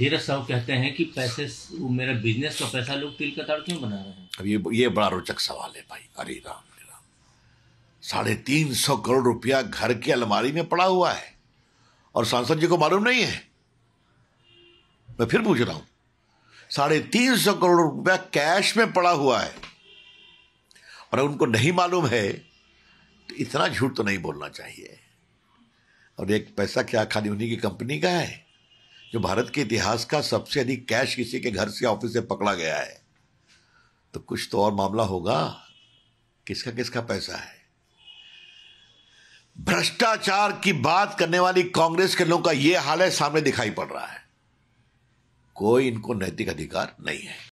धीरज साहु कहते हैं कि पैसे मेरा बिजनेस का पैसा लोग तिल कताड़ क्यों बना रहे हैं अब ये ये बड़ा रोचक सवाल है भाई अरे राम राम साढ़े तीन सौ करोड़ रुपया घर की अलमारी में पड़ा हुआ है और सांसद जी को मालूम नहीं है मैं फिर पूछ रहा हूं साढ़े तीन सौ करोड़ रुपया कैश में पड़ा हुआ है और उनको नहीं मालूम है तो इतना झूठ तो नहीं बोलना चाहिए और एक पैसा क्या खाली उन्हीं की कंपनी का है जो भारत के इतिहास का सबसे अधिक कैश किसी के घर से ऑफिस से पकड़ा गया है तो कुछ तो और मामला होगा किसका किसका पैसा है भ्रष्टाचार की बात करने वाली कांग्रेस के लोगों का यह हाल है सामने दिखाई पड़ रहा है कोई इनको नैतिक अधिकार नहीं है